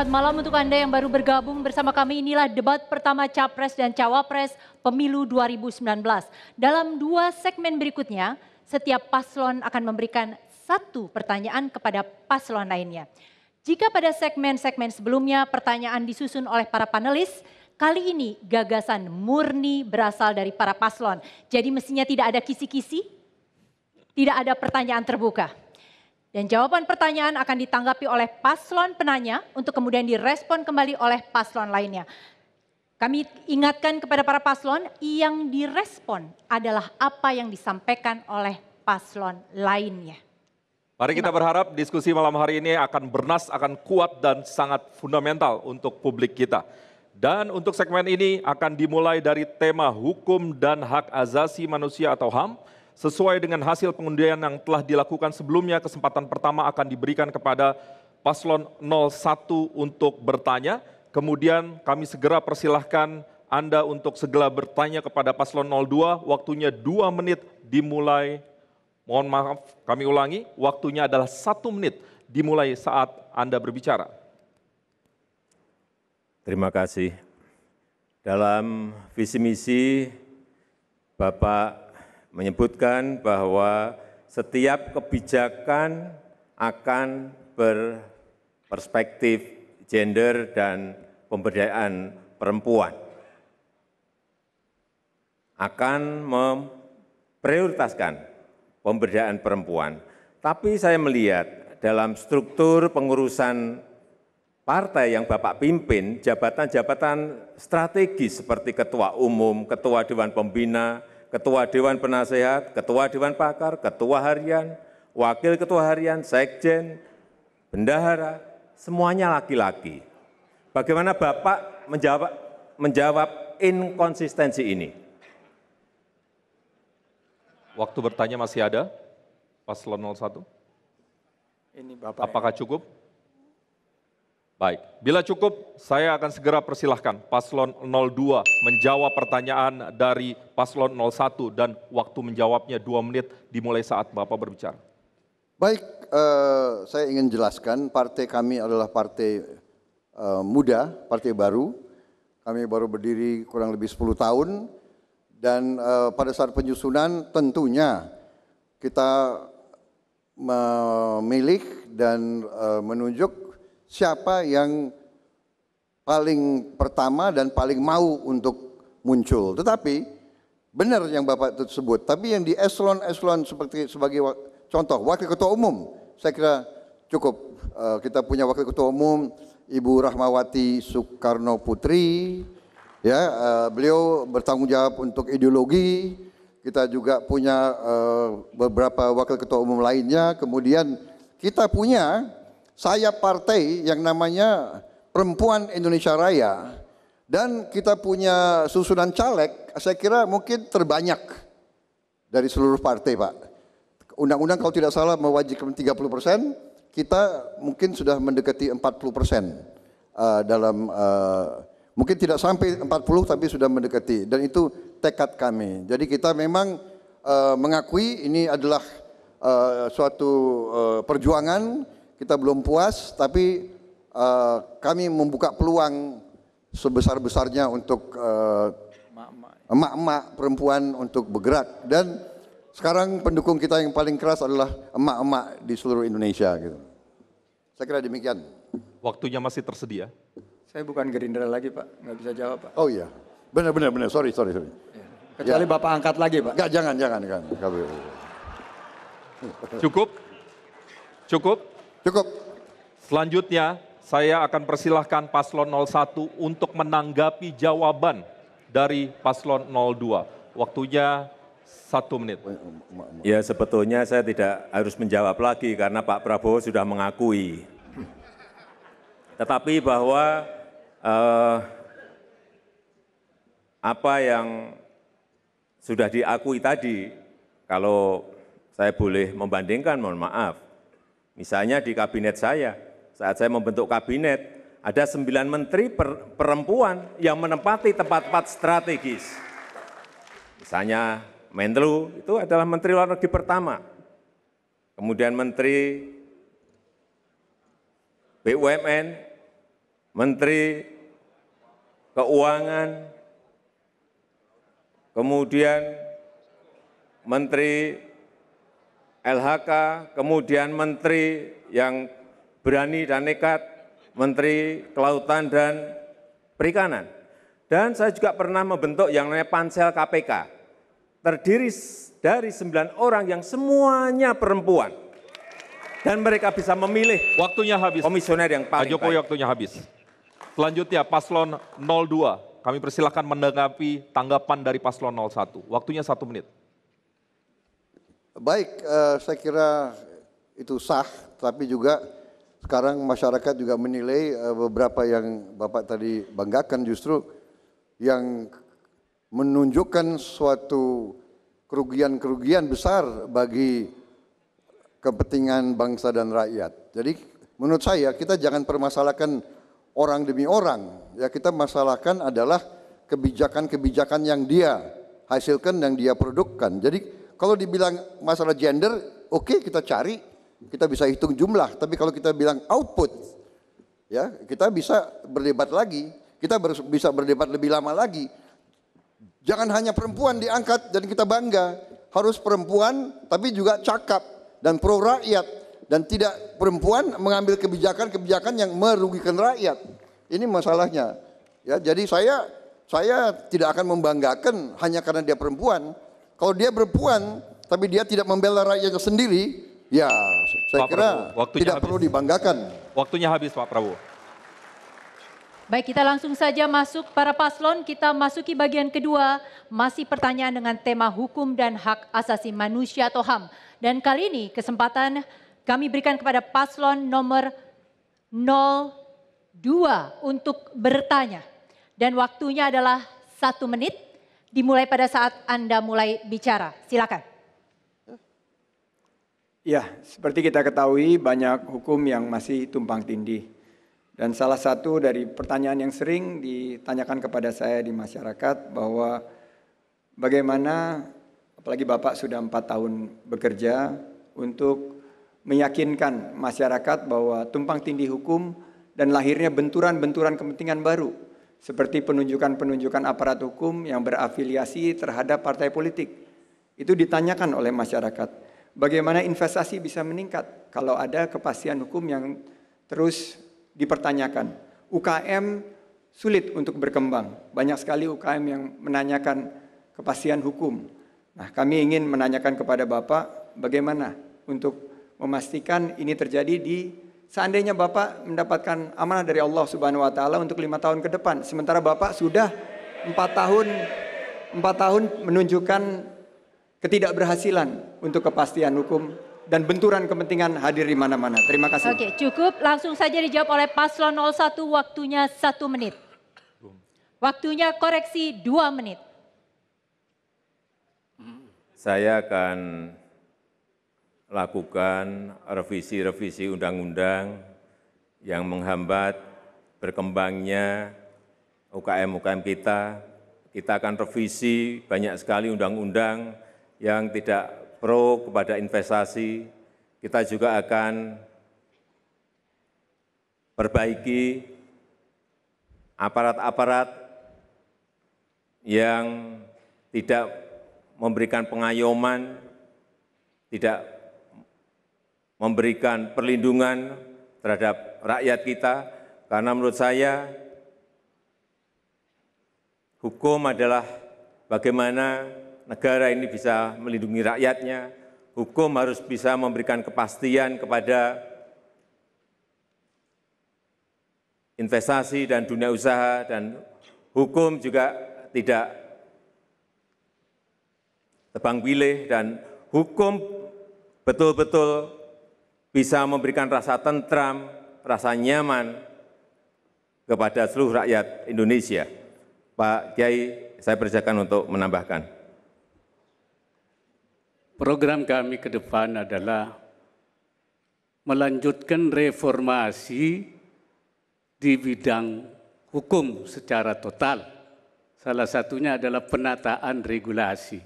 Selamat malam untuk Anda yang baru bergabung bersama kami. Inilah debat pertama Capres dan Cawapres Pemilu 2019. Dalam dua segmen berikutnya, setiap paslon akan memberikan satu pertanyaan kepada paslon lainnya. Jika pada segmen-segmen sebelumnya pertanyaan disusun oleh para panelis, kali ini gagasan murni berasal dari para paslon. Jadi mestinya tidak ada kisi-kisi, tidak ada pertanyaan terbuka. Dan jawaban pertanyaan akan ditanggapi oleh paslon penanya untuk kemudian direspon kembali oleh paslon lainnya. Kami ingatkan kepada para paslon yang direspon adalah apa yang disampaikan oleh paslon lainnya. Mari kita nah. berharap diskusi malam hari ini akan bernas, akan kuat dan sangat fundamental untuk publik kita. Dan untuk segmen ini akan dimulai dari tema hukum dan hak asasi manusia atau HAM Sesuai dengan hasil pengundian yang telah dilakukan sebelumnya, kesempatan pertama akan diberikan kepada paslon 01 untuk bertanya. Kemudian kami segera persilahkan Anda untuk segera bertanya kepada paslon 02, waktunya 2 menit dimulai. Mohon maaf, kami ulangi, waktunya adalah 1 menit dimulai saat Anda berbicara. Terima kasih. Dalam visi misi Bapak menyebutkan bahwa setiap kebijakan akan berperspektif gender dan pemberdayaan perempuan. Akan memprioritaskan pemberdayaan perempuan. Tapi saya melihat dalam struktur pengurusan partai yang Bapak pimpin, jabatan-jabatan strategis seperti ketua umum, ketua dewan pembina, Ketua Dewan Penasehat, Ketua Dewan Pakar, Ketua Harian, Wakil Ketua Harian, Sekjen, Bendahara, semuanya laki-laki. Bagaimana Bapak menjawab, menjawab inkonsistensi ini? Waktu bertanya masih ada, paslon 01. Ini Bapak. Apakah ya. cukup? Baik, bila cukup saya akan segera persilahkan paslon 02 menjawab pertanyaan dari paslon 01 dan waktu menjawabnya dua menit dimulai saat Bapak berbicara. Baik, eh, saya ingin jelaskan partai kami adalah partai eh, muda, partai baru. Kami baru berdiri kurang lebih 10 tahun dan eh, pada saat penyusunan tentunya kita memilih dan eh, menunjuk siapa yang paling pertama dan paling mau untuk muncul. Tetapi benar yang Bapak tersebut, tapi yang di eselon-eselon seperti sebagai contoh wakil ketua umum, saya kira cukup eh, kita punya wakil ketua umum Ibu Rahmawati Soekarno Putri ya eh, beliau bertanggung jawab untuk ideologi kita juga punya eh, beberapa wakil ketua umum lainnya kemudian kita punya saya partai yang namanya Perempuan Indonesia Raya dan kita punya susunan caleg saya kira mungkin terbanyak dari seluruh partai Pak. Undang-undang kalau tidak salah mewajibkan 30 persen, kita mungkin sudah mendekati 40 persen eh, dalam eh, mungkin tidak sampai 40 tapi sudah mendekati dan itu tekad kami. Jadi kita memang eh, mengakui ini adalah suatu uh, perjuangan kita belum puas, tapi uh, kami membuka peluang sebesar-besarnya untuk eh, emak-emak uh, perempuan untuk bergerak dan sekarang pendukung kita yang paling keras adalah emak-emak di seluruh Indonesia gitu. Saya kira demikian. Waktunya masih tersedia. Saya bukan Gerindra lagi Pak, nggak bisa jawab Pak. Oh iya, benar benar benar. Sorry sorry sorry. Iya. Kecuali ya. Bapak angkat lagi Pak. Enggak, jangan jangan kan. Cukup, cukup. Cukup. Selanjutnya, saya akan persilahkan paslon 01 untuk menanggapi jawaban dari paslon 02. Waktunya satu menit. Ya sebetulnya saya tidak harus menjawab lagi karena Pak Prabowo sudah mengakui. Tetapi bahwa eh, apa yang sudah diakui tadi, kalau saya boleh membandingkan, mohon maaf, Misalnya di kabinet saya, saat saya membentuk kabinet, ada sembilan menteri perempuan yang menempati tempat-tempat strategis. Misalnya Menlu itu adalah menteri luar negeri pertama. Kemudian menteri BUMN, menteri keuangan, kemudian menteri lhk kemudian menteri yang berani dan nekat menteri kelautan dan perikanan dan saya juga pernah membentuk yang namanya pansel KPK terdiri dari sembilan orang yang semuanya perempuan dan mereka bisa memilih waktunya habis komisioner yang paling Pak Jokowi baik. waktunya habis selanjutnya paslon 02 kami persilahkan menanggapi tanggapan dari paslon 01 waktunya satu menit Baik, eh, saya kira itu sah, tapi juga sekarang masyarakat juga menilai eh, beberapa yang Bapak tadi banggakan justru yang menunjukkan suatu kerugian-kerugian besar bagi kepentingan bangsa dan rakyat. Jadi menurut saya kita jangan permasalahkan orang demi orang. Ya kita masalahkan adalah kebijakan-kebijakan yang dia hasilkan yang dia produkkan. Jadi kalau dibilang masalah gender, oke okay, kita cari, kita bisa hitung jumlah. Tapi kalau kita bilang output, ya kita bisa berdebat lagi. Kita ber, bisa berdebat lebih lama lagi. Jangan hanya perempuan diangkat dan kita bangga. Harus perempuan tapi juga cakap dan pro rakyat. Dan tidak perempuan mengambil kebijakan-kebijakan yang merugikan rakyat. Ini masalahnya. Ya, jadi saya saya tidak akan membanggakan hanya karena dia perempuan, kalau dia berpuan, tapi dia tidak membela rakyatnya sendiri, ya saya Pak kira Prabu, tidak habis. perlu dibanggakan. Waktunya habis Pak Prabowo. Baik, kita langsung saja masuk para paslon. Kita masuki bagian kedua, masih pertanyaan dengan tema hukum dan hak asasi manusia atau HAM. Dan kali ini kesempatan kami berikan kepada paslon nomor 02 untuk bertanya. Dan waktunya adalah satu menit dimulai pada saat Anda mulai bicara. Silakan. Ya, seperti kita ketahui banyak hukum yang masih tumpang tindih. Dan salah satu dari pertanyaan yang sering ditanyakan kepada saya di masyarakat bahwa bagaimana apalagi Bapak sudah empat tahun bekerja untuk meyakinkan masyarakat bahwa tumpang tindih hukum dan lahirnya benturan-benturan kepentingan baru seperti penunjukan-penunjukan aparat hukum yang berafiliasi terhadap partai politik. Itu ditanyakan oleh masyarakat. Bagaimana investasi bisa meningkat kalau ada kepastian hukum yang terus dipertanyakan. UKM sulit untuk berkembang. Banyak sekali UKM yang menanyakan kepastian hukum. Nah, kami ingin menanyakan kepada Bapak bagaimana untuk memastikan ini terjadi di seandainya Bapak mendapatkan amanah dari Allah Subhanahu wa taala untuk lima tahun ke depan, sementara Bapak sudah empat tahun empat tahun menunjukkan ketidakberhasilan untuk kepastian hukum dan benturan kepentingan hadir di mana-mana. Terima kasih. Oke, cukup. Langsung saja dijawab oleh paslon 01 waktunya satu menit. Waktunya koreksi dua menit. Saya akan lakukan revisi-revisi undang-undang yang menghambat berkembangnya UKM-UKM kita. Kita akan revisi banyak sekali undang-undang yang tidak pro kepada investasi. Kita juga akan perbaiki aparat-aparat yang tidak memberikan pengayoman, tidak memberikan perlindungan terhadap rakyat kita, karena menurut saya hukum adalah bagaimana negara ini bisa melindungi rakyatnya, hukum harus bisa memberikan kepastian kepada investasi dan dunia usaha, dan hukum juga tidak tebang pilih, dan hukum betul-betul bisa memberikan rasa tentram, rasa nyaman kepada seluruh rakyat Indonesia. Pak Kiai, saya persilakan untuk menambahkan. Program kami ke depan adalah melanjutkan reformasi di bidang hukum secara total. Salah satunya adalah penataan regulasi.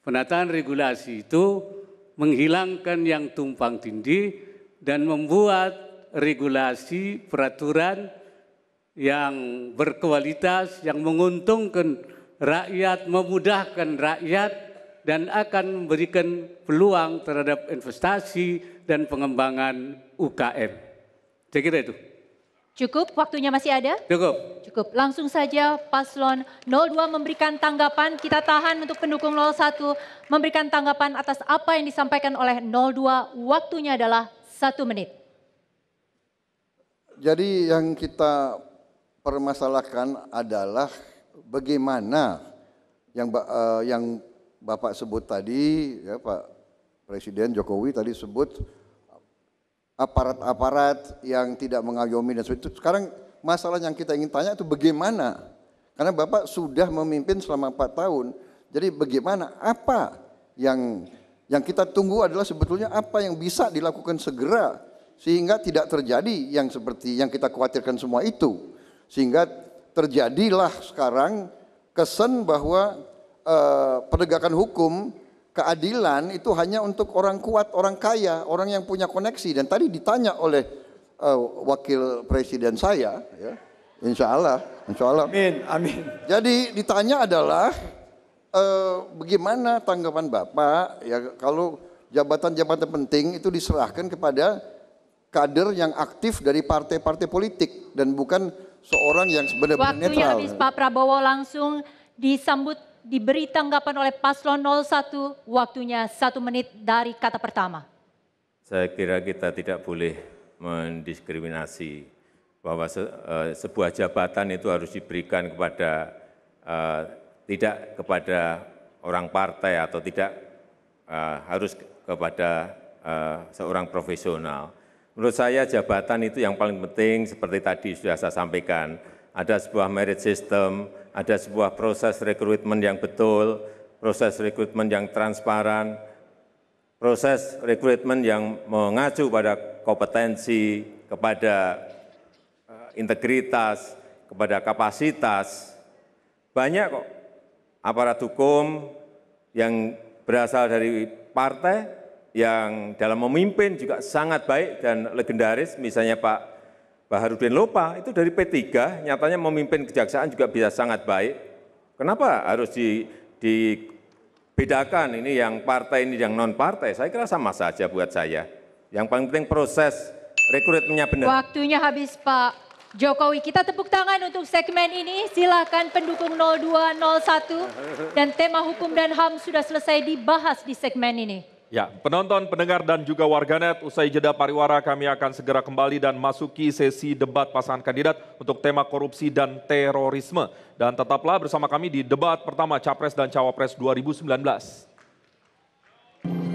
Penataan regulasi itu menghilangkan yang tumpang tindih dan membuat regulasi peraturan yang berkualitas yang menguntungkan rakyat, memudahkan rakyat dan akan memberikan peluang terhadap investasi dan pengembangan UKM. Saya kira itu. Cukup waktunya masih ada? Cukup. Cukup. Langsung saja paslon 02 memberikan tanggapan. Kita tahan untuk pendukung 01 memberikan tanggapan atas apa yang disampaikan oleh 02. Waktunya adalah satu menit. Jadi yang kita permasalahkan adalah bagaimana yang uh, yang Bapak sebut tadi ya Pak Presiden Jokowi tadi sebut aparat-aparat yang tidak mengayomi dan sebagainya. Sekarang masalah yang kita ingin tanya itu bagaimana? Karena Bapak sudah memimpin selama 4 tahun. Jadi bagaimana apa yang yang kita tunggu adalah sebetulnya apa yang bisa dilakukan segera sehingga tidak terjadi yang seperti yang kita khawatirkan semua itu. Sehingga terjadilah sekarang kesan bahwa eh, penegakan hukum keadilan itu hanya untuk orang kuat, orang kaya, orang yang punya koneksi. Dan tadi ditanya oleh uh, wakil presiden saya, ya, insya Allah, insya Allah. Amin, amin. Jadi ditanya adalah uh, bagaimana tanggapan bapak ya kalau jabatan-jabatan penting itu diserahkan kepada kader yang aktif dari partai-partai politik dan bukan seorang yang sebenarnya netral. Waktu habis Pak Prabowo langsung disambut diberi tanggapan oleh paslon 01, waktunya satu menit dari kata pertama. Saya kira kita tidak boleh mendiskriminasi bahwa se, eh, sebuah jabatan itu harus diberikan kepada uh, tidak kepada orang partai atau tidak uh, harus kepada uh, seorang profesional. Menurut saya jabatan itu yang paling penting seperti tadi sudah saya sampaikan, ada sebuah merit system, ada sebuah proses rekrutmen yang betul, proses rekrutmen yang transparan, proses rekrutmen yang mengacu pada kompetensi, kepada eh, integritas, kepada kapasitas. Banyak kok aparat hukum yang berasal dari partai yang dalam memimpin juga sangat baik dan legendaris, misalnya Pak Baharudin Lopa itu dari P3, nyatanya memimpin kejaksaan juga bisa sangat baik. Kenapa harus di, dibedakan ini yang partai, ini yang non-partai? Saya kira sama saja buat saya. Yang paling penting proses rekrutmennya benar. Waktunya habis Pak Jokowi. Kita tepuk tangan untuk segmen ini. Silakan pendukung 0201 dan tema hukum dan HAM sudah selesai dibahas di segmen ini. Ya, penonton, pendengar, dan juga warganet, usai jeda pariwara kami akan segera kembali dan masuki sesi debat pasangan kandidat untuk tema korupsi dan terorisme. Dan tetaplah bersama kami di debat pertama Capres dan Cawapres 2019.